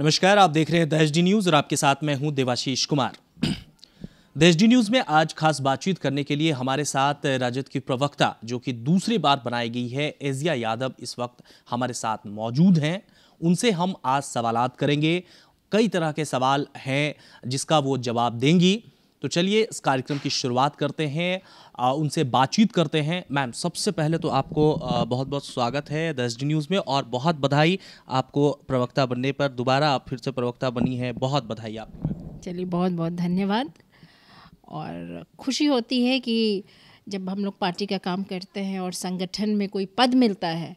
नमस्कार आप देख रहे हैं दहज डी न्यूज़ और आपके साथ मैं हूं देवाशीष कुमार दहज डी न्यूज़ में आज खास बातचीत करने के लिए हमारे साथ राजद की प्रवक्ता जो कि दूसरी बार बनाई गई है एजिया यादव इस वक्त हमारे साथ मौजूद हैं उनसे हम आज सवालत करेंगे कई तरह के सवाल हैं जिसका वो जवाब देंगी तो चलिए इस कार्यक्रम की शुरुआत करते हैं आ, उनसे बातचीत करते हैं मैम सबसे पहले तो आपको आ, बहुत बहुत स्वागत है द एस न्यूज़ में और बहुत बधाई आपको प्रवक्ता बनने पर दोबारा आप फिर से प्रवक्ता बनी है बहुत बधाई आप चलिए बहुत बहुत धन्यवाद और खुशी होती है कि जब हम लोग पार्टी का काम करते हैं और संगठन में कोई पद मिलता है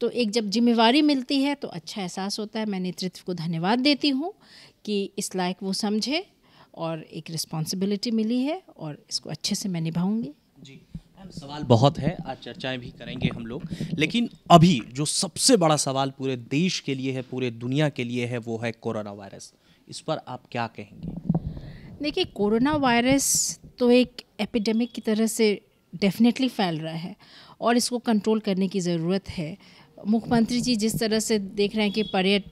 तो एक जब जिम्मेवारी मिलती है तो अच्छा एहसास होता है मैं नेतृत्व को धन्यवाद देती हूँ कि इस लायक वो समझे और एक रिस्पॉन्सिबिलिटी मिली है और इसको अच्छे से मैं निभाऊँगी जी सवाल बहुत है आज चर्चाएं भी करेंगे हम लोग लेकिन अभी जो सबसे बड़ा सवाल पूरे देश के लिए है पूरे दुनिया के लिए है वो है कोरोना वायरस इस पर आप क्या कहेंगे देखिए कोरोना वायरस तो एक एपिडेमिक की तरह से डेफिनेटली फैल रहा है और इसको कंट्रोल करने की ज़रूरत है मुख्यमंत्री जी जिस तरह से देख रहे हैं कि पर्यट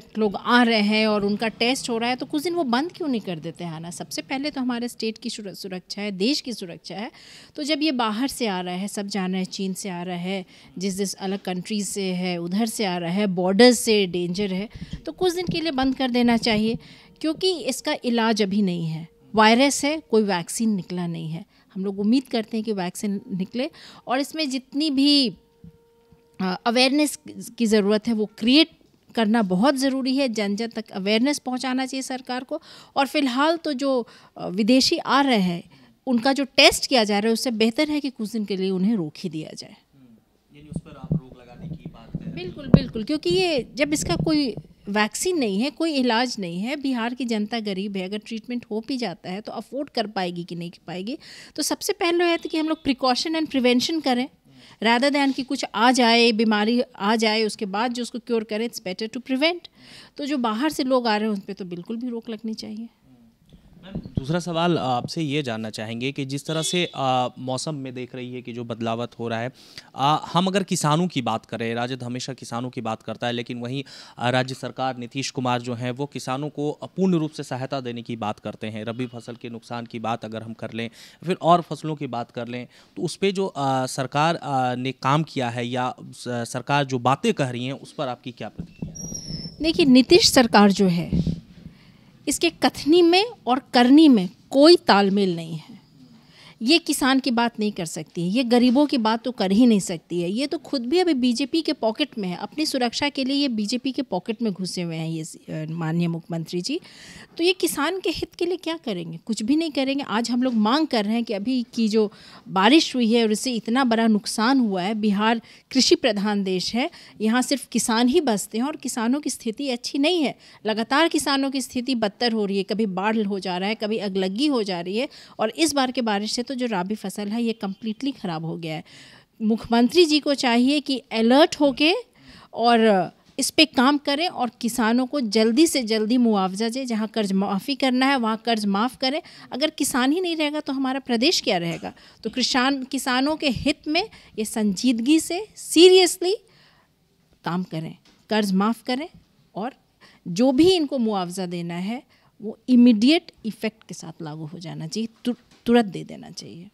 तक लोग आ रहे हैं और उनका टेस्ट हो रहा है तो कुछ दिन वो बंद क्यों नहीं कर देते हैं आना सबसे पहले तो हमारे स्टेट की सुरक्षा है देश की सुरक्षा है तो जब ये बाहर से आ रहा है सब जान रहे हैं चीन से आ रहा है जिस जिस अलग कंट्रीज से है उधर से आ रहा है बॉर्डर से डेंजर है तो कुछ दिन के लिए बंद कर देना चाहिए क्योंकि इसका इलाज अभी नहीं है वायरस है कोई वैक्सीन निकला नहीं है हम लोग उम्मीद करते हैं कि वैक्सीन निकले और इसमें जितनी भी अवेयरनेस की ज़रूरत है वो क्रिएट करना बहुत ज़रूरी है जन जन तक अवेयरनेस पहुंचाना चाहिए सरकार को और फिलहाल तो जो विदेशी आ रहे हैं उनका जो टेस्ट किया जा रहा है उससे बेहतर है कि कुछ दिन के लिए उन्हें रोक ही दिया जाए हम्म, उस पर आप रोक लगाने की बात बिल्कुल बिल्कुल क्योंकि ये जब इसका कोई वैक्सीन नहीं है कोई इलाज नहीं है बिहार की जनता गरीब है अगर ट्रीटमेंट हो भी जाता है तो अफोर्ड कर पाएगी कि नहीं कर पाएगी तो सबसे पहले तो है कि हम लोग प्रिकॉशन एंड प्रिवेंशन करें राधा दैन कि कुछ आ जाए बीमारी आ जाए उसके बाद जो उसको क्योर करें इट्स बेटर टू प्रिवेंट तो जो बाहर से लोग आ रहे हैं उन पर तो बिल्कुल भी रोक लगनी चाहिए दूसरा सवाल आपसे ये जानना चाहेंगे कि जिस तरह से आ, मौसम में देख रही है कि जो बदलावत हो रहा है आ, हम अगर किसानों की बात करें राजद तो हमेशा किसानों की बात करता है लेकिन वहीं राज्य सरकार नीतीश कुमार जो हैं वो किसानों को पूर्ण रूप से सहायता देने की बात करते हैं रबी फसल के नुकसान की बात अगर हम कर लें फिर और फसलों की बात कर लें तो उस पर जो आ, सरकार ने काम किया है या सरकार जो बातें कह रही हैं उस पर आपकी क्या प्रतिक्रिया देखिए नीतीश सरकार जो है इसके कथनी में और करनी में कोई तालमेल नहीं है ये किसान की बात नहीं कर सकती है ये गरीबों की बात तो कर ही नहीं सकती है ये तो खुद भी अभी बीजेपी के पॉकेट में है अपनी सुरक्षा के लिए ये बीजेपी के पॉकेट में घुसे हुए हैं ये माननीय मुख्यमंत्री जी तो ये किसान के हित के लिए क्या करेंगे कुछ भी नहीं करेंगे आज हम लोग मांग कर रहे हैं कि अभी की जो बारिश हुई है और इससे इतना बड़ा नुकसान हुआ है बिहार कृषि प्रधान देश है यहाँ सिर्फ किसान ही बसते हैं और किसानों की स्थिति अच्छी नहीं है लगातार किसानों की स्थिति बदतर हो रही है कभी बाढ़ हो जा रहा है कभी अगलगी हो जा रही है और इस बार के बारिश से तो तो जो राबी फसल है ये कम्प्लीटली ख़राब हो गया है मुख्यमंत्री जी को चाहिए कि अलर्ट होके और इस पर काम करें और किसानों को जल्दी से जल्दी मुआवजा दें जहाँ कर्ज माफ़ी करना है वहाँ कर्ज माफ़ करें अगर किसान ही नहीं रहेगा तो हमारा प्रदेश क्या रहेगा तो किसान किसानों के हित में ये संजीदगी से सीरियसली काम करें कर्ज माफ़ करें और जो भी इनको मुआवजा देना है वो इमीडिएट इफ़ेक्ट के साथ लागू हो जाना चाहिए तो तुरंत दे देना चाहिए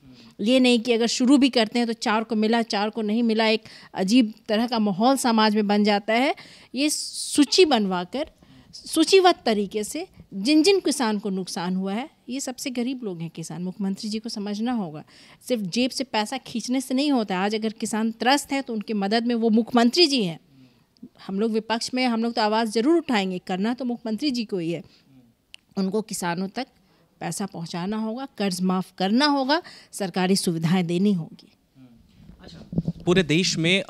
ये नहीं कि अगर शुरू भी करते हैं तो चार को मिला चार को नहीं मिला एक अजीब तरह का माहौल समाज में बन जाता है ये सूची बनवा कर सूचीबद्ध तरीके से जिन जिन किसान को नुकसान हुआ है ये सबसे गरीब लोग हैं किसान मुख्यमंत्री जी को समझना होगा सिर्फ जेब से पैसा खींचने से नहीं होता आज अगर किसान त्रस्त है तो उनकी मदद में वो मुख्यमंत्री जी हैं हम लोग विपक्ष में हम लोग तो आवाज़ ज़रूर उठाएंगे करना तो मुख्यमंत्री जी को ही है उनको किसानों तक पैसा पहुंचाना होगा कर्ज माफ़ करना होगा सरकारी सुविधाएं देनी होगी अच्छा पूरे देश में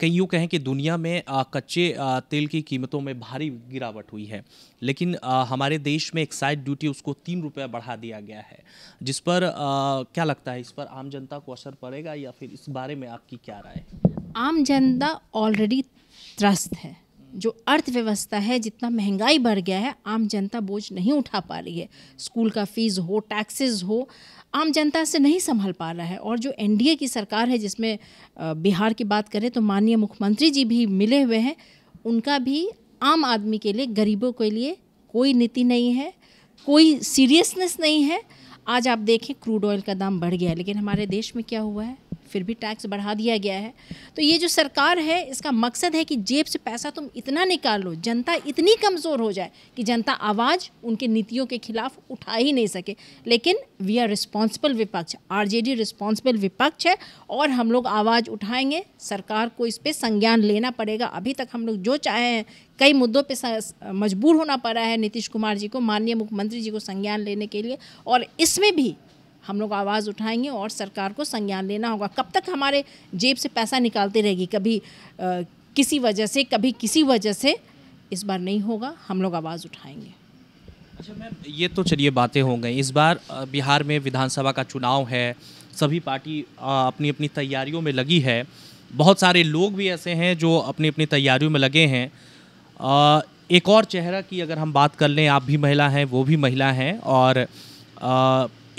कई यूँ कहें कि दुनिया में आ, कच्चे आ, तेल की कीमतों में भारी गिरावट हुई है लेकिन आ, हमारे देश में एक्साइज ड्यूटी उसको तीन रुपया बढ़ा दिया गया है जिस पर आ, क्या लगता है इस पर आम जनता को असर पड़ेगा या फिर इस बारे में आपकी क्या राय आम जनता ऑलरेडी त्रस्त है जो अर्थव्यवस्था है जितना महंगाई बढ़ गया है आम जनता बोझ नहीं उठा पा रही है स्कूल का फीस हो टैक्सेस हो आम जनता से नहीं संभाल पा रहा है और जो एनडीए की सरकार है जिसमें बिहार की बात करें तो माननीय मुख्यमंत्री जी भी मिले हुए हैं उनका भी आम आदमी के लिए गरीबों के लिए कोई नीति नहीं है कोई सीरियसनेस नहीं है आज आप देखें क्रूड ऑयल का दाम बढ़ गया है लेकिन हमारे देश में क्या हुआ है फिर भी टैक्स बढ़ा दिया गया है तो ये जो सरकार है इसका मकसद है कि जेब से पैसा तुम इतना निकालो जनता इतनी कमज़ोर हो जाए कि जनता आवाज़ उनके नीतियों के खिलाफ उठा ही नहीं सके लेकिन वी आर रिस्पॉन्सिबल विपक्ष डी रिस्पॉन्सिबल विपक्ष है और हम लोग आवाज़ उठाएंगे सरकार को इस पर संज्ञान लेना पड़ेगा अभी तक हम लोग जो चाहे हैं कई मुद्दों पे मजबूर होना पड़ा है नीतीश कुमार जी को माननीय मुख्यमंत्री जी को संज्ञान लेने के लिए और इसमें भी हम लोग आवाज़ उठाएंगे और सरकार को संज्ञान लेना होगा कब तक हमारे जेब से पैसा निकालते रहेगी कभी आ, किसी वजह से कभी किसी वजह से इस बार नहीं होगा हम लोग आवाज़ उठाएंगे अच्छा मैम ये तो चलिए बातें हो गई इस बार बिहार में विधानसभा का चुनाव है सभी पार्टी अपनी अपनी तैयारियों में लगी है बहुत सारे लोग भी ऐसे हैं जो अपनी अपनी तैयारियों में लगे हैं एक और चेहरा की अगर हम बात कर लें आप भी महिला हैं वो भी महिला हैं और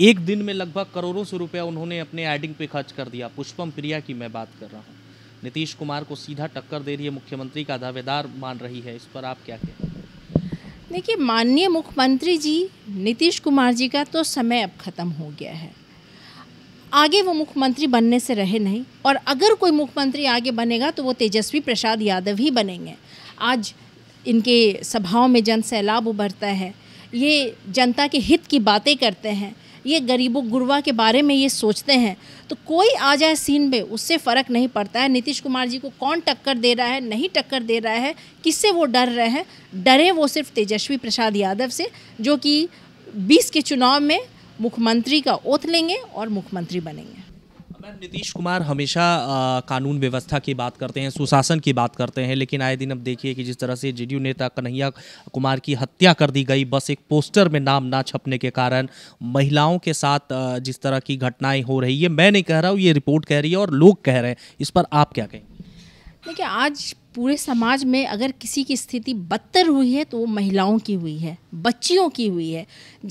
एक दिन में लगभग करोड़ों से रुपया उन्होंने अपने एडिंग पे खर्च कर दिया पुष्पम प्रिया की मैं बात कर रहा हूँ नीतीश कुमार को सीधा टक्कर दे रही है मुख्यमंत्री का दावेदार मान रही है इस पर आप क्या कहते हैं देखिए माननीय मुख्यमंत्री जी नीतीश कुमार जी का तो समय अब ख़त्म हो गया है आगे वो मुख्यमंत्री बनने से रहे नहीं और अगर कोई मुख्यमंत्री आगे बनेगा तो वो तेजस्वी प्रसाद यादव ही बनेंगे आज इनके सभाओं में जन सैलाब उभरता है ये जनता के हित की बातें करते हैं ये गरीबों गुरुआ के बारे में ये सोचते हैं तो कोई आ जाए सीन में उससे फ़र्क नहीं पड़ता है नीतीश कुमार जी को कौन टक्कर दे रहा है नहीं टक्कर दे रहा है किससे वो डर रहे हैं डरे वो सिर्फ तेजस्वी प्रसाद यादव से जो कि बीस के चुनाव में मुख्यमंत्री का ओथ लेंगे और मुख्यमंत्री बनेंगे मैम नीतीश कुमार हमेशा आ, कानून व्यवस्था की बात करते हैं सुशासन की बात करते हैं लेकिन आए दिन अब देखिए कि जिस तरह से जेडीयू नेता कन्हैया कुमार की हत्या कर दी गई बस एक पोस्टर में नाम ना छपने के कारण महिलाओं के साथ जिस तरह की घटनाएं हो रही है मैं नहीं कह रहा हूँ ये रिपोर्ट कह रही है और लोग कह रहे हैं इस पर आप क्या कहेंगे देखिए आज पूरे समाज में अगर किसी की स्थिति बदतर हुई है तो वो महिलाओं की हुई है बच्चियों की हुई है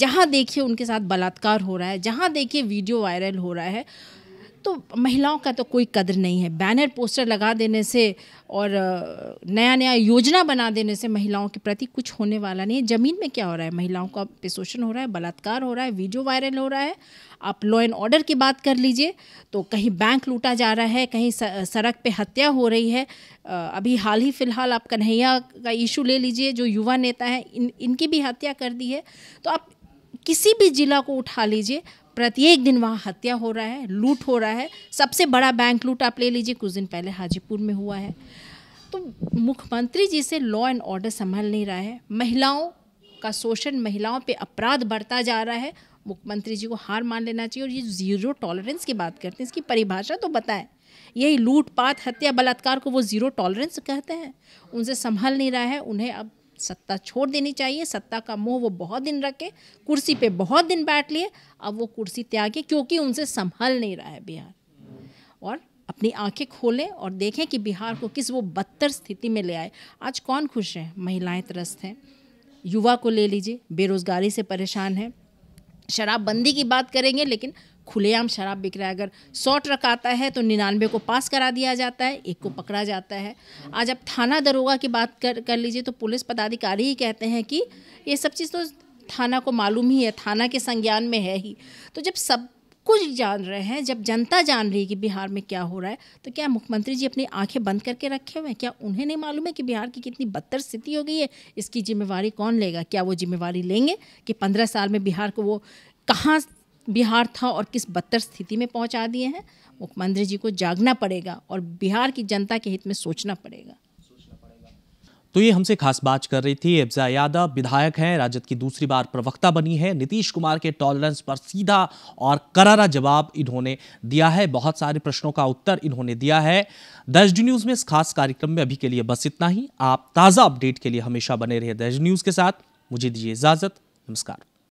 जहाँ देखिए उनके साथ बलात्कार हो रहा है जहाँ देखिए वीडियो वायरल हो रहा है तो महिलाओं का तो कोई कदर नहीं है बैनर पोस्टर लगा देने से और नया नया योजना बना देने से महिलाओं के प्रति कुछ होने वाला नहीं है ज़मीन में क्या हो रहा है महिलाओं का पे शोषण हो रहा है बलात्कार हो रहा है वीडियो वायरल हो रहा है आप लॉ एंड ऑर्डर की बात कर लीजिए तो कहीं बैंक लूटा जा रहा है कहीं सड़क पे हत्या हो रही है अभी हाल ही फ़िलहाल आप कन्हैया का इशू ले लीजिए जो युवा नेता है इन इनकी भी हत्या कर दी है तो आप किसी भी ज़िला को उठा लीजिए प्रत्येक दिन वहाँ हत्या हो रहा है लूट हो रहा है सबसे बड़ा बैंक लूट आप ले लीजिए कुछ दिन पहले हाजीपुर में हुआ है तो मुख्यमंत्री जी से लॉ एंड ऑर्डर संभाल नहीं रहा है महिलाओं का शोषण महिलाओं पे अपराध बढ़ता जा रहा है मुख्यमंत्री जी को हार मान लेना चाहिए और ये जीरो टॉलरेंस की बात करते हैं इसकी परिभाषा तो बताएं यही लूटपाट हत्या बलात्कार को वो जीरो टॉलरेंस कहते हैं उनसे संभाल नहीं रहा है उन्हें अब सत्ता छोड़ देनी चाहिए सत्ता का मोह वो बहुत दिन रखे कुर्सी पे बहुत दिन बैठ लिए अब वो कुर्सी त्यागे क्योंकि उनसे संभल नहीं रहा है बिहार और अपनी आंखें खोलें और देखें कि बिहार को किस वो बदतर स्थिति में ले आए आज कौन खुश है महिलाएं त्रस्त हैं युवा को ले लीजिए बेरोज़गारी से परेशान है शराबबंदी की बात करेंगे लेकिन खुलेआम शराब बिक रहा है अगर सौ ट्रक आता है तो निन्यानवे को पास करा दिया जाता है एक को पकड़ा जाता है आज आप थाना दरोगा की बात कर कर लीजिए तो पुलिस पदाधिकारी ही कहते हैं कि ये सब चीज़ तो थाना को मालूम ही है थाना के संज्ञान में है ही तो जब सब कुछ जान रहे हैं जब जनता जान रही है कि बिहार में क्या हो रहा है तो क्या मुख्यमंत्री जी अपनी आंखें बंद करके रखे हुए हैं क्या उन्हें नहीं मालूम है कि बिहार की कितनी बदतर स्थिति हो गई है इसकी जिम्मेवारी कौन लेगा क्या वो जिम्मेवारी लेंगे कि पंद्रह साल में बिहार को वो कहाँ बिहार था और किस बदतर स्थिति में पहुंचा दिए हैं मुख्यमंत्री जी को जागना पड़ेगा और बिहार की जनता के हित में सोचना पड़ेगा तो ये हमसे खास बात कर रही थी अफजा यादव विधायक हैं राजद की दूसरी बार प्रवक्ता बनी है नीतीश कुमार के टॉलरेंस पर सीधा और करारा जवाब इन्होंने दिया है बहुत सारे प्रश्नों का उत्तर इन्होंने दिया है दर्ज न्यूज में इस खास कार्यक्रम में अभी के लिए बस इतना ही आप ताज़ा अपडेट के लिए हमेशा बने रहे दर्ज न्यूज के साथ मुझे दीजिए इजाजत नमस्कार